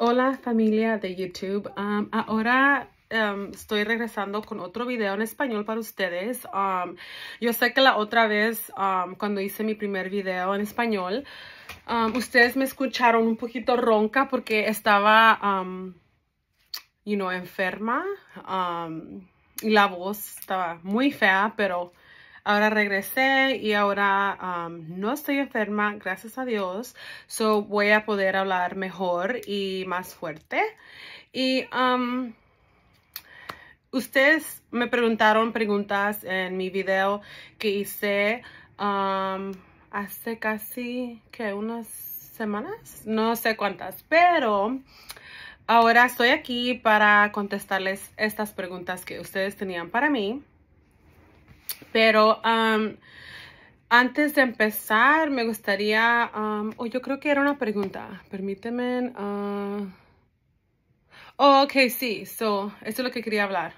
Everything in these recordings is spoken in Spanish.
Hola familia de YouTube. Um, ahora um, estoy regresando con otro video en español para ustedes. Um, yo sé que la otra vez, cuando hice mi primer video en español, ustedes me escucharon un poquito ronca porque estaba, you know, enferma. y la voz estaba muy fea, pero ahora regresé y ahora um, no estoy enferma, gracias a Dios. So voy a poder hablar mejor y más fuerte. Y um, ustedes me preguntaron preguntas en mi video que hice um, hace casi que unas semanas, no sé cuántas, pero ahora estoy aquí para contestarles estas preguntas que ustedes tenían para mí. Pero um, antes de empezar, me gustaría... Um, oh, yo creo que era una pregunta. Permíteme... Uh, oh, ok, sí. So, eso es lo que quería hablar.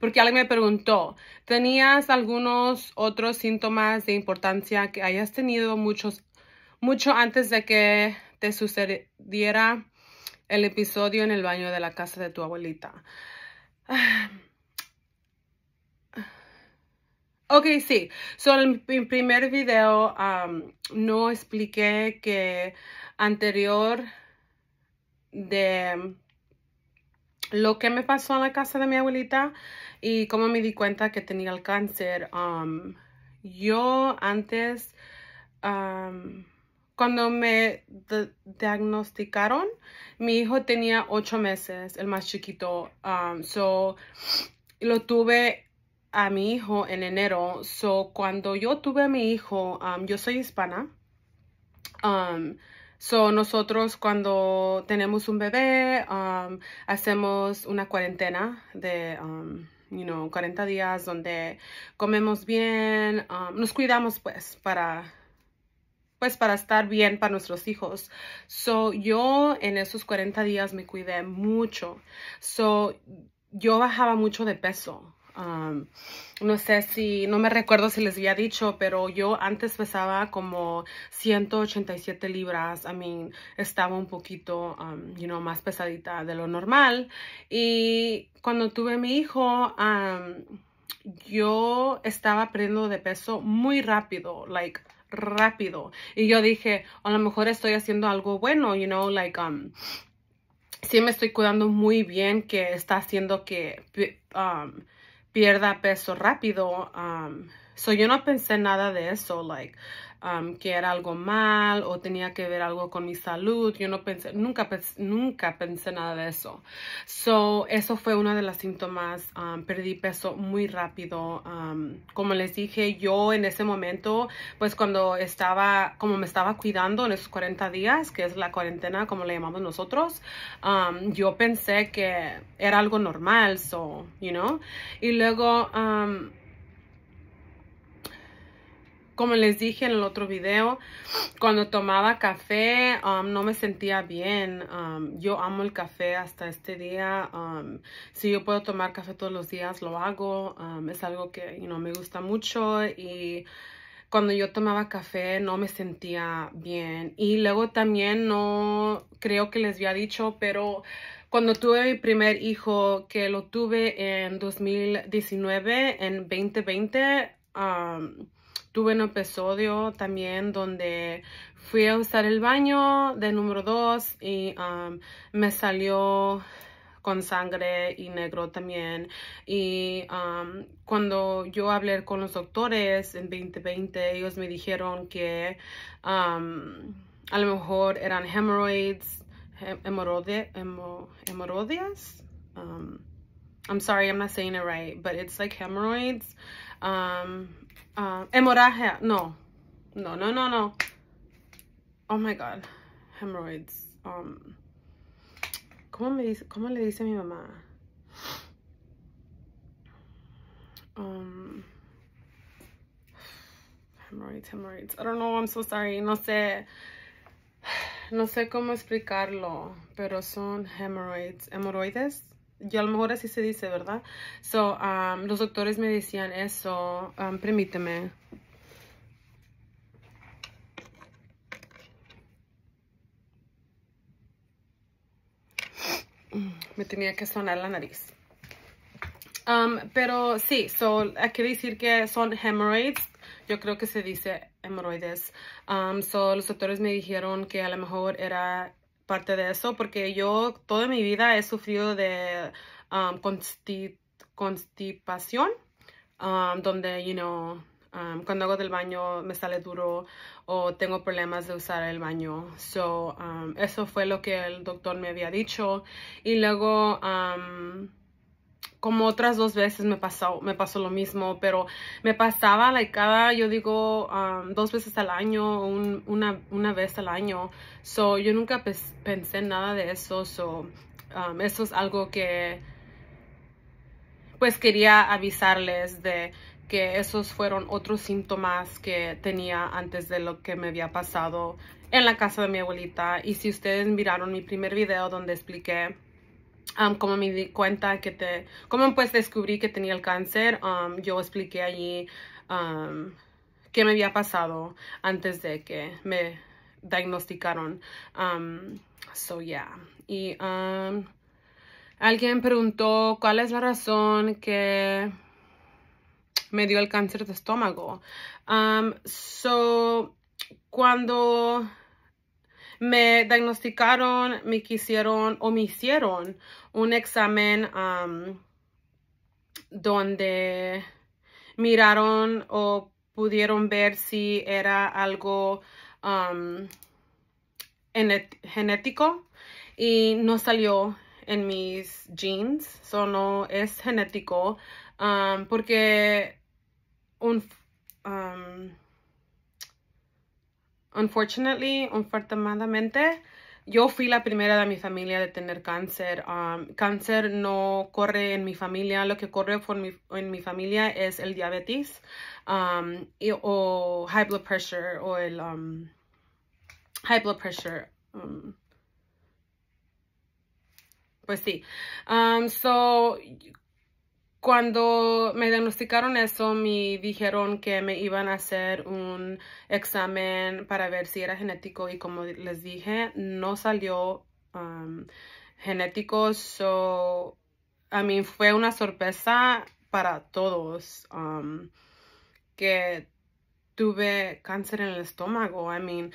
Porque alguien me preguntó, ¿tenías algunos otros síntomas de importancia que hayas tenido muchos, mucho antes de que te sucediera el episodio en el baño de la casa de tu abuelita? Ah, Ok, sí. So, en mi primer video no expliqué que anterior de lo que me pasó en la casa de mi abuelita y cómo me di cuenta que tenía el cáncer. yo antes, cuando me diagnosticaron, mi hijo tenía ocho meses, el más chiquito. so, lo tuve a mi hijo en enero. So, cuando yo tuve a mi hijo, um, yo soy hispana. Um, so, nosotros cuando tenemos un bebé, um, hacemos una cuarentena de, you know, 40 días donde comemos bien, nos cuidamos pues para pues para estar bien para nuestros hijos. So, yo en esos 40 días me cuidé mucho. So, yo bajaba mucho de peso no sé si, no me recuerdo si les había dicho, pero yo antes pesaba como 187 libras. a mean, estaba un poquito, you know, más pesadita de lo normal. Y cuando tuve mi hijo, yo estaba perdiendo de peso muy rápido, like, rápido. Y yo dije, a lo mejor estoy haciendo algo bueno, you know, like, um, sí me estoy cuidando muy bien, que está haciendo que pierda peso rápido. Um, so yo no pensé nada de eso, like, que era algo mal o tenía que ver algo con mi salud. Yo no pensé, nunca, nunca pensé nada de eso. So, eso fue uno de los síntomas. perdí peso muy rápido. como les dije, yo en ese momento, pues cuando estaba, como me estaba cuidando en esos 40 días, que es la cuarentena, como le llamamos nosotros, yo pensé que era algo normal, so, you know. Y luego, como les dije en el otro video, cuando tomaba café um, no me sentía bien. Um, yo amo el café hasta este día. Um, si yo puedo tomar café todos los días, lo hago. es algo que you me gusta mucho y cuando yo tomaba café no me sentía bien. Y luego también no creo que les había dicho, pero cuando tuve mi primer hijo, que lo tuve en 2019, en 2020, tuve un episodio también donde fui a usar el baño de número dos y um, me salió con sangre y negro también. Y um, cuando yo hablé con los doctores en 2020, ellos me dijeron que um, a lo mejor eran hemorrhoids, hemorroides. Um, I'm sorry, I'm not saying it right, but it's like hemorrhoids. Um, Ah, hemorragia. No. No, no, no, no. Oh my God. Hemorrhoids. Um, ¿cómo, me dice, ¿Cómo le dice mi mamá? Um, hemorrhoids, hemorrhoids. I don't know. I'm so sorry. No sé. No sé cómo explicarlo, pero son hemorrhoids. hemorrhoides y a lo mejor así se dice, ¿verdad? So, um, los doctores me decían eso. Um, permíteme. Me tenía que sonar la nariz. Um, pero sí, so, hay que decir que son hemorrhoids. Yo creo que se dice hemorroides. so, los doctores me dijeron que a lo mejor era parte de eso porque yo toda mi vida he sufrido de um, constipación, um, donde, you know, um, cuando hago del baño me sale duro o tengo problemas de usar el baño. So, eso fue lo que el doctor me había dicho. Y luego como otras dos veces me pasó, me pasó lo mismo, pero me pasaba la cada, yo digo, um, dos veces al año, o una, una, vez al año. So, yo nunca pensé pensé nada de eso. So, um, eso es algo que, pues, quería avisarles de que esos fueron otros síntomas que tenía antes de lo que me había pasado en la casa de mi abuelita. Y si ustedes miraron mi primer video donde expliqué como me di cuenta que te, como pues descubrí que tenía el cáncer, yo expliqué allí qué me había pasado antes de que me diagnosticaron. so yeah. Y alguien preguntó cuál es la razón que me dio el cáncer de estómago. so cuando me diagnosticaron, me quisieron o me hicieron un examen um, donde miraron o pudieron ver si era algo um, genético y no salió en mis genes, so no es genético um, porque un unfortunately, yo fui la primera de mi familia de tener cáncer. Um, cáncer no corre en mi familia, lo que corre en mi familia es el diabetes um, o high blood pressure o el um, high blood pressure. Um, pues sí, so cuando me diagnosticaron eso, me dijeron que me iban a hacer un examen para ver si era genético y como les dije, no salió um, genético, so a mí fue una sorpresa para todos um, que tuve cáncer en el estómago. I mean,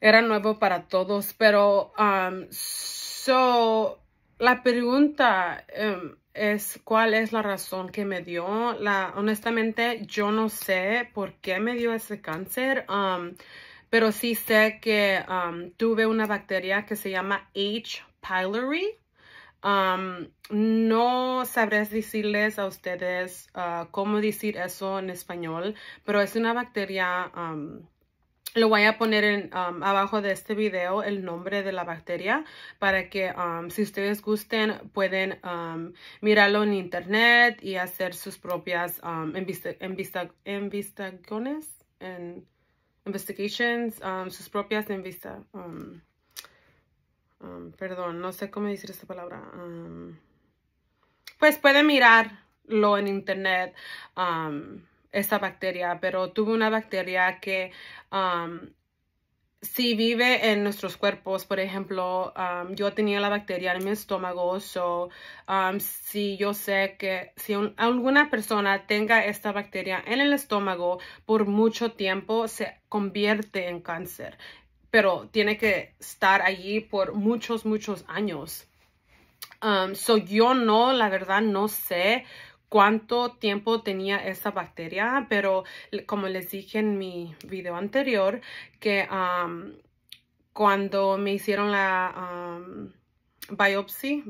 era nuevo para todos, pero um, so la pregunta em, es cuál es la razón que me dio. La, honestamente, yo no sé por qué me dio ese cáncer, um, pero sí sé que um, tuve una bacteria que se llama H. pylori. Um, no sabré decirles a ustedes uh, cómo decir eso en español, pero es una bacteria lo voy a poner en, um, abajo de este video el nombre de la bacteria para que um, si ustedes gusten pueden um, mirarlo en internet y hacer sus propias investigaciones, en investigations, sus propias en vista. perdón, no sé cómo decir esta palabra. pues pueden mirarlo en internet esta bacteria, pero tuve una bacteria que um, si vive en nuestros cuerpos, por ejemplo, um, yo tenía la bacteria en mi estómago, so, um, si yo sé que si alguna persona tenga esta bacteria en el estómago por mucho tiempo, se convierte en cáncer, pero tiene que estar allí por muchos, muchos años. Um, so yo no, la verdad, no sé cuánto tiempo tenía esa bacteria, pero como les dije en mi video anterior, que cuando me hicieron la biopsia,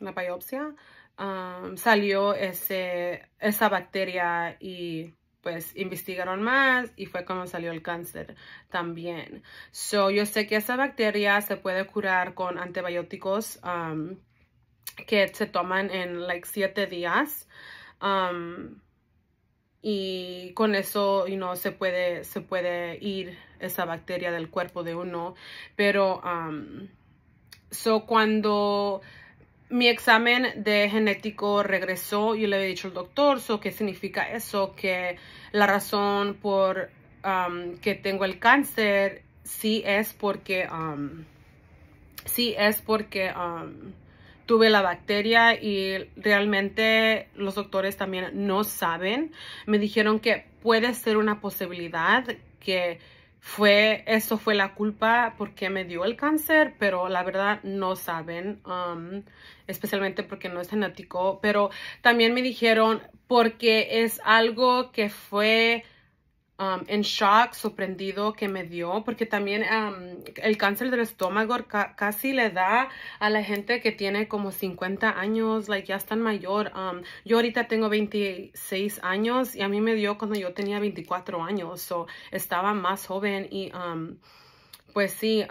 biopsia, salió ese, esa bacteria y pues investigaron más y fue como salió el cáncer también. So, yo sé que esa bacteria se puede curar con antibióticos, que se toman en like siete días um, y con eso you know, se puede se puede ir esa bacteria del cuerpo de uno pero um, so cuando mi examen de genético regresó yo le había dicho al doctor so qué significa eso que la razón por um, que tengo el cáncer sí es porque um, sí es porque tuve la bacteria y realmente los doctores también no saben. Me dijeron que puede ser una posibilidad que fue, eso fue la culpa porque me dio el cáncer, pero la verdad no saben, um, especialmente porque no es genético, pero también me dijeron porque es algo que fue Um, en shock, sorprendido que me dio, porque también um, el cáncer del estómago casi le da a la gente que tiene como 50 años, like ya están mayor. Um, yo ahorita tengo 26 años y a mí me dio cuando yo tenía 24 años, o estaba más joven y um, pues sí,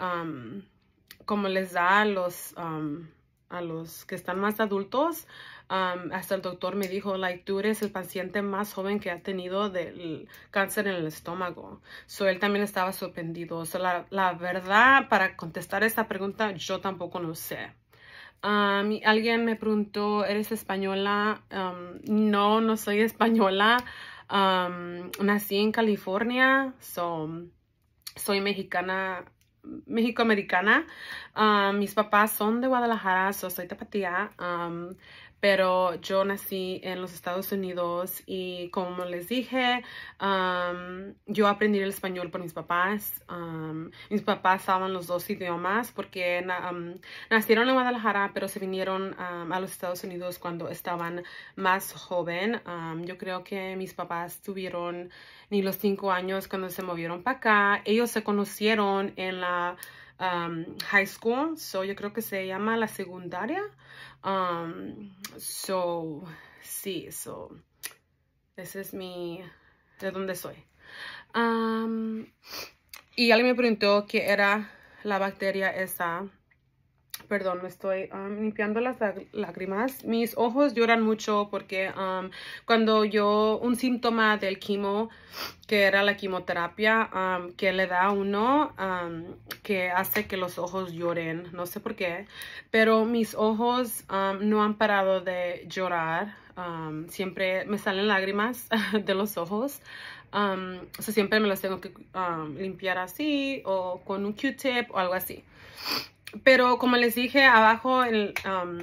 como les da a los, a los que están más adultos, hasta el doctor me dijo, like, tú eres el paciente más joven que ha tenido del cáncer en el estómago. él también estaba sorprendido. la, verdad, para contestar esta pregunta, yo tampoco lo sé. alguien me preguntó, ¿eres española? no, no soy española. nací en California, soy mexicana mexicoamericana americana mis papás son de Guadalajara, so soy tapatía pero yo nací en los Estados Unidos y como les dije, yo aprendí el español por mis papás. mis papás saben los dos idiomas porque nacieron en Guadalajara, pero se vinieron a los Estados Unidos cuando estaban más joven. yo creo que mis papás tuvieron ni los cinco años cuando se movieron para acá. Ellos se conocieron en la Um, high school. So, yo creo que se llama la secundaria. Um, so, sí, so, ese es mi, de dónde soy. Um, y alguien me preguntó qué era la bacteria esa perdón, me estoy um, limpiando las lágrimas. Mis ojos lloran mucho porque um, cuando yo, un síntoma del quimo, que era la quimioterapia, um, que le da a uno, que hace que los ojos lloren, no sé por qué, pero mis ojos no han parado de llorar. siempre me salen lágrimas de los ojos. siempre me los tengo que limpiar así o con un Q-tip o algo así pero como les dije abajo um,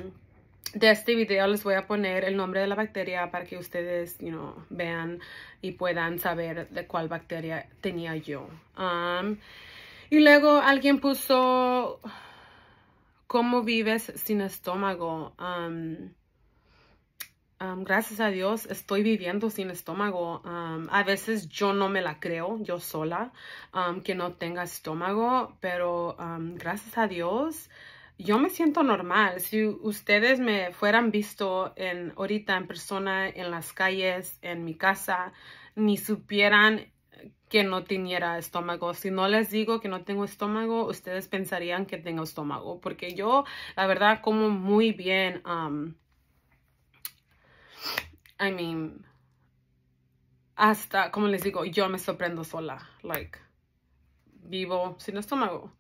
de este video les voy a poner el nombre de la bacteria para que ustedes you know, vean y puedan saber de cuál bacteria tenía yo. Um, y luego alguien puso, ¿cómo vives sin estómago? Um, gracias a Dios estoy viviendo sin estómago. a veces yo no me la creo yo sola que no tenga estómago, pero gracias a Dios yo me siento normal. Si ustedes me fueran visto en, ahorita en persona, en las calles, en mi casa, ni supieran que no tenía estómago. Si no les digo que no tengo estómago, ustedes pensarían que tengo estómago, porque yo, la verdad, como muy bien. I mean, hasta, como les digo, yo me sorprendo sola, like, vivo sin estómago.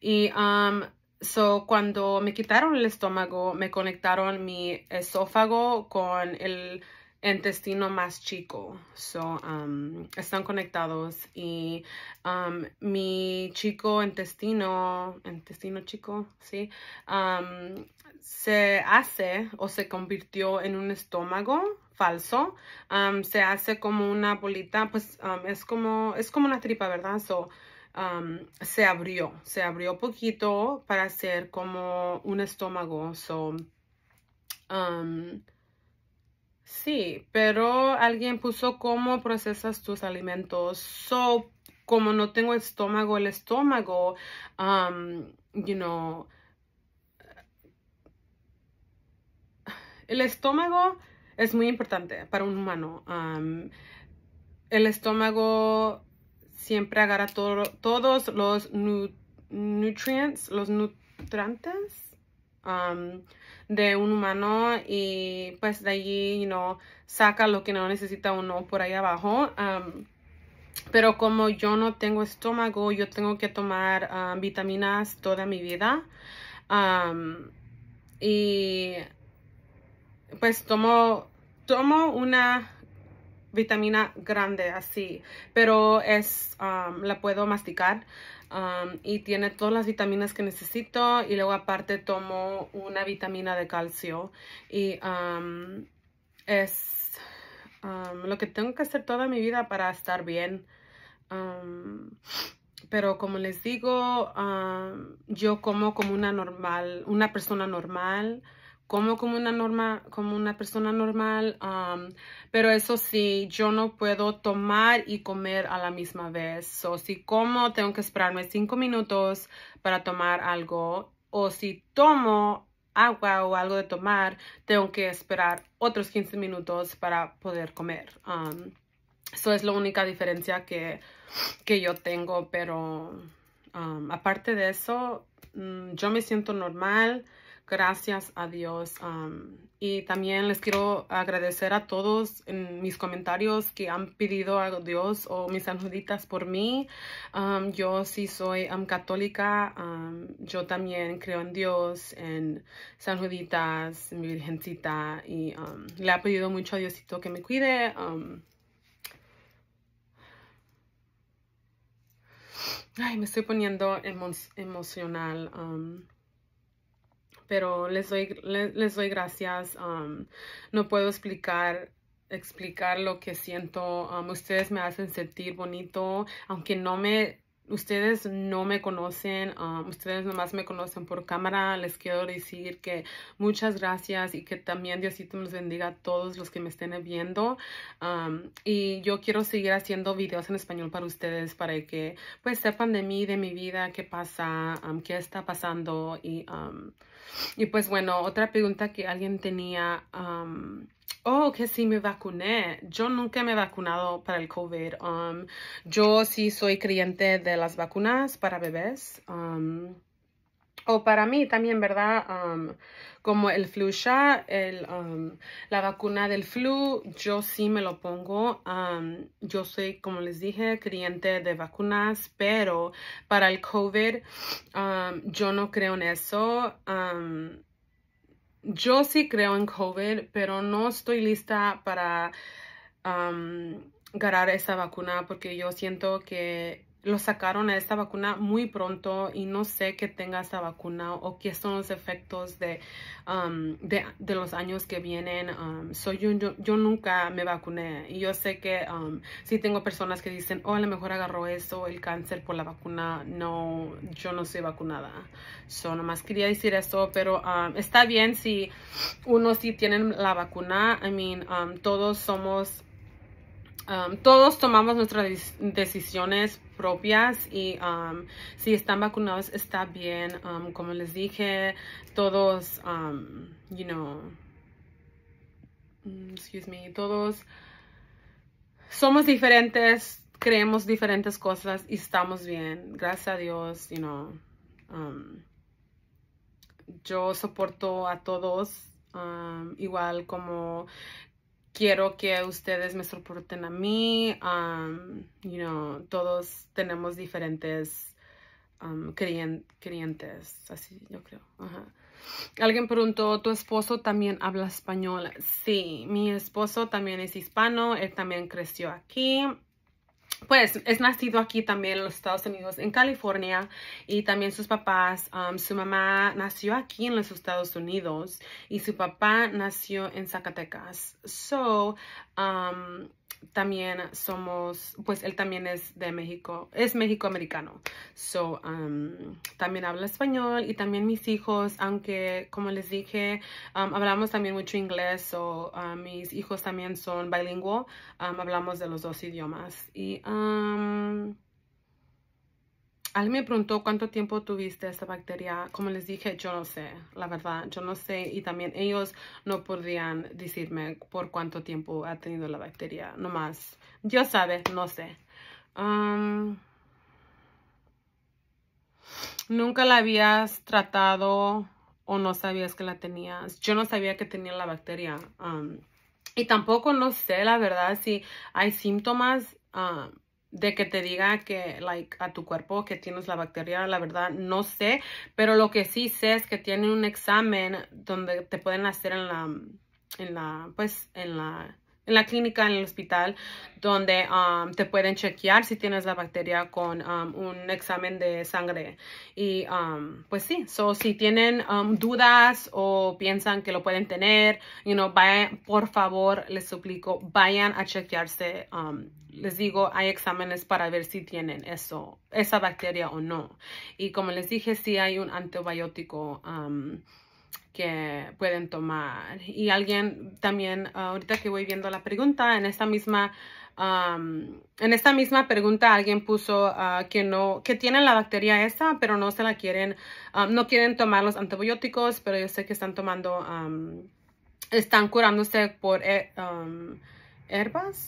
Y, um, so, cuando me quitaron el estómago, me conectaron mi esófago con el intestino más chico. So, um, están conectados y um, mi chico intestino, intestino chico, sí, um, se hace o se convirtió en un estómago falso. Um, se hace como una bolita, pues um, es como, es como una tripa, ¿verdad? So, Um, se abrió, se abrió poquito para hacer como un estómago. So, um, Sí, pero alguien puso cómo procesas tus alimentos. So, como no tengo estómago, el estómago, um, you know, el estómago es muy importante para un humano. Um, el estómago siempre agarra todo, todos los nutrientes nutrients, los nutrientes um, de un humano y pues de allí, no saca lo que no necesita uno por ahí abajo. pero como yo no tengo estómago, yo tengo que tomar vitaminas toda mi vida. y pues tomo, tomo una vitamina grande así, pero es, um, la puedo masticar um, y tiene todas las vitaminas que necesito y luego aparte tomo una vitamina de calcio y um, es lo que tengo que hacer toda mi vida para estar bien. pero como les digo, yo como como una normal, una persona normal como como una norma, como una persona normal, um, pero eso sí, yo no puedo tomar y comer a la misma vez. O si como, tengo que esperarme cinco minutos para tomar algo, o si tomo agua o algo de tomar, tengo que esperar otros 15 minutos para poder comer. Eso um, es la única diferencia que, que yo tengo, pero um, aparte de eso, mm, yo me siento normal. Gracias a Dios. y también les quiero agradecer a todos en mis comentarios que han pedido a Dios o mis Juditas por mí. yo sí soy católica. yo también creo en Dios, en San Juditas, en mi Virgencita. Y le ha pedido mucho a Diosito que me cuide. Ay, me estoy poniendo emocional pero les doy, les, doy gracias. Um, no puedo explicar explicar lo que siento. Um, ustedes me hacen sentir bonito, aunque no me ustedes no me conocen, um, ustedes nomás me conocen por cámara, les quiero decir que muchas gracias y que también Diosito nos bendiga a todos los que me estén viendo. Um, y yo quiero seguir haciendo videos en español para ustedes para que pues sepan de mí, de mi vida, qué pasa, um, qué está pasando. Y, y pues bueno, otra pregunta que alguien tenía... Oh, que si me vacuné. Yo nunca me he vacunado para el COVID. Um, yo sí soy creyente de las vacunas para bebés. Um, o para mí también, ¿verdad? Um, como el flu ya el, la vacuna del flu, yo sí me lo pongo. yo soy, como les dije, creyente de vacunas, pero para el COVID, yo no creo en eso yo sí creo en COVID, pero no estoy lista para ganar esa vacuna porque yo siento que lo sacaron a esta vacuna muy pronto y no sé qué tenga esta vacuna o qué son los efectos de, um, de, los años que vienen. Um, yo, yo, nunca me vacuné y yo sé que um, si tengo personas que dicen, oh, a lo mejor agarró eso, el cáncer por la vacuna. No, yo no soy vacunada. So más quería decir eso, pero um, está bien si uno sí tiene la vacuna. I mean, todos somos Um, todos tomamos nuestras decisiones propias y um, si están vacunados está bien. Um, como les dije, todos, you know, mm, excuse me, todos somos diferentes, creemos diferentes cosas y estamos bien. Gracias a Dios, you know. yo soporto a todos igual como quiero que ustedes me soporten a mí. Um, todos tenemos diferentes um, clientes, así yo creo. Alguien preguntó, ¿tu esposo también habla español? Sí, mi esposo también es hispano, él también creció aquí pues es nacido aquí también en los Estados Unidos, en California, y también sus papás, um, su mamá nació aquí en los Estados Unidos y su papá nació en Zacatecas. So, um, también somos, pues él también es de México, es México-americano. So, um, también habla español y también mis hijos, aunque como les dije, um, hablamos también mucho inglés so, uh, mis hijos también son bilingües, um, hablamos de los dos idiomas. Y... Um, Alguien me preguntó cuánto tiempo tuviste esta bacteria. Como les dije, yo no sé, la verdad, yo no sé. Y también ellos no podrían decirme por cuánto tiempo ha tenido la bacteria. Nomás, yo sabe, no sé. nunca la habías tratado o no sabías que la tenías. Yo no sabía que tenía la bacteria. y tampoco no sé, la verdad, si hay síntomas de que te diga que, like, a tu cuerpo que tienes la bacteria, la verdad no sé, pero lo que sí sé es que tienen un examen donde te pueden hacer en la, en la, pues, en la en la clínica, en el hospital, donde um, te pueden chequear si tienes la bacteria con um, un examen de sangre. Y um, pues sí, so, si tienen dudas o piensan que lo pueden tener, you know, por favor, les suplico, vayan a chequearse. les digo, hay exámenes para ver si tienen eso, esa bacteria o no. Y como les dije, si hay un antibiótico que pueden tomar. Y alguien también, ahorita que voy viendo la pregunta, en esta misma, en esta misma pregunta alguien puso ah, que no, que tienen la bacteria esa, pero no se la quieren, ah, no quieren tomar los antibióticos, pero yo sé que están tomando, um, están curándose por herbas,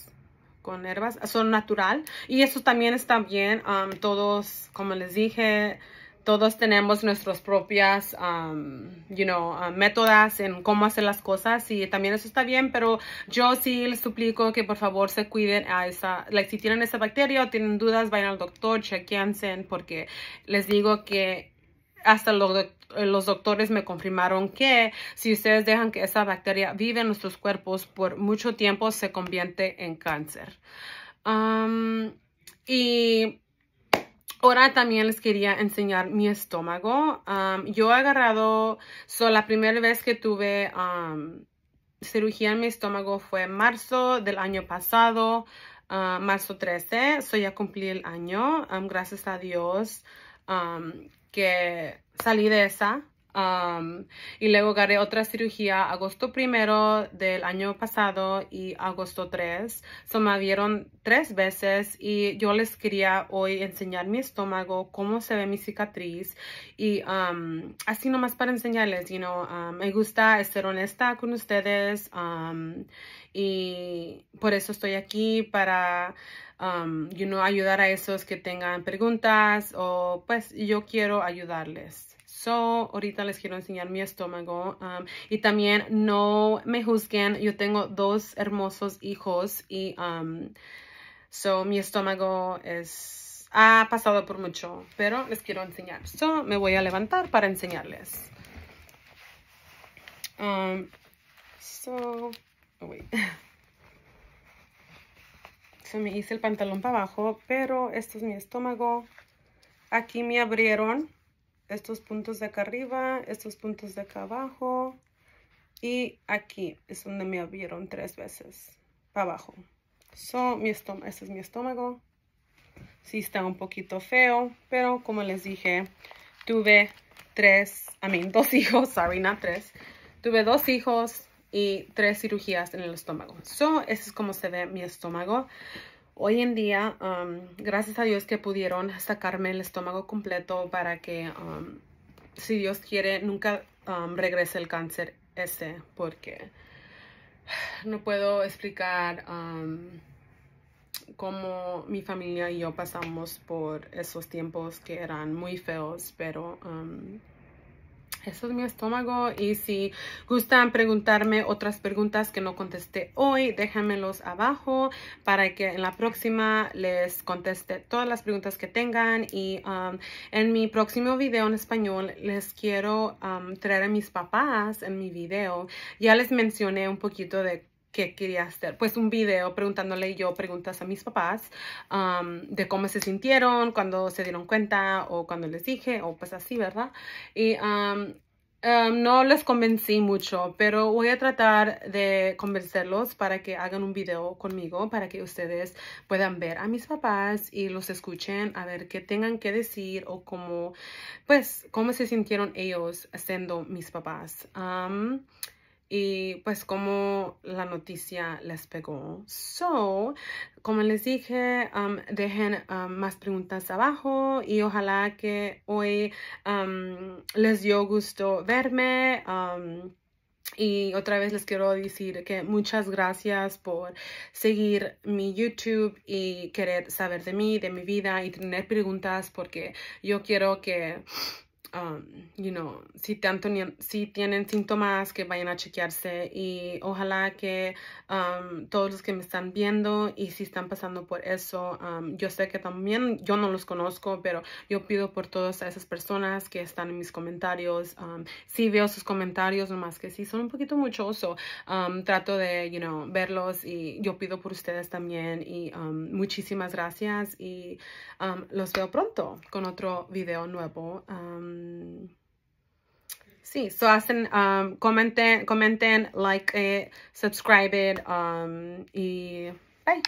eh, con herbas, son natural. Y eso también está bien, todos, como les dije, todos tenemos nuestras propias, um, you know, uh, métodas en cómo hacer las cosas y también eso está bien, pero yo sí les suplico que por favor se cuiden a esa, like, si tienen esa bacteria o tienen dudas, vayan al doctor, chequeanse, porque les digo que hasta los, los doctores me confirmaron que si ustedes dejan que esa bacteria vive en nuestros cuerpos por mucho tiempo, se convierte en cáncer. Um, y Ahora también les quería enseñar mi estómago. yo he agarrado, la primera vez que tuve cirugía en mi estómago fue en marzo del año pasado, ah, marzo 13, so ya cumplí el año, gracias a Dios que salí de esa Um, y luego agarré otra cirugía agosto primero del año pasado y agosto 3. So me vieron tres veces y yo les quería hoy enseñar mi estómago, cómo se ve mi cicatriz y um, así nomás para enseñarles, you know, um, me gusta ser honesta con ustedes y por eso estoy aquí para you know, ayudar a esos que tengan preguntas o pues yo quiero ayudarles. So, ahorita les quiero enseñar mi estómago. Um, y también no me juzguen, yo tengo dos hermosos hijos y um, so mi estómago es ha pasado por mucho, pero les quiero enseñar. So, me voy a levantar para enseñarles. Um, so, oh, wait. So, me hice el pantalón para abajo, pero esto es mi estómago. Aquí me abrieron estos puntos de acá arriba, estos puntos de acá abajo y aquí es donde me abrieron tres veces para abajo. So, mi estómago, este es mi estómago. Sí está un poquito feo, pero como les dije, tuve tres, a dos hijos, sorry, tres. Tuve dos hijos y tres cirugías en el estómago. So, ese es como se ve mi estómago. Hoy en día, gracias a Dios que pudieron sacarme el estómago completo para que, si Dios quiere, nunca regrese el cáncer ese, porque no puedo explicar cómo mi familia y yo pasamos por esos tiempos que eran muy feos, pero eso es mi estómago y si gustan preguntarme otras preguntas que no contesté hoy, déjamelos abajo para que en la próxima les conteste todas las preguntas que tengan y um, en mi próximo video en español les quiero um, traer a mis papás en mi video. Ya les mencioné un poquito de qué quería hacer, pues un video preguntándole yo preguntas a mis papás de cómo se sintieron, cuando se dieron cuenta o cuando les dije, o pues así, ¿verdad? Y no les convencí mucho, pero voy a tratar de convencerlos para que hagan un video conmigo, para que ustedes puedan ver a mis papás y los escuchen, a ver qué tengan que decir o cómo, pues, cómo se sintieron ellos siendo mis papás y pues como la noticia les pegó. So, como les dije, um, dejen um, más preguntas abajo y ojalá que hoy um, les dio gusto verme. Y otra vez les quiero decir que muchas gracias por seguir mi YouTube y querer saber de mí, de mi vida y tener preguntas porque yo quiero que Um, you know, si, tanto, si tienen síntomas, que vayan a chequearse y ojalá que um, todos los que me están viendo y si están pasando por eso, um, yo sé que también yo no los conozco, pero yo pido por todas esas personas que están en mis comentarios. si veo sus comentarios, nomás que si son un poquito muchos. trato de, you know, verlos y yo pido por ustedes también y muchísimas gracias y los veo pronto con otro video nuevo. Um, sí, so hacen, um, comenten, comenten, like it, eh, subscribe it, um, y bye.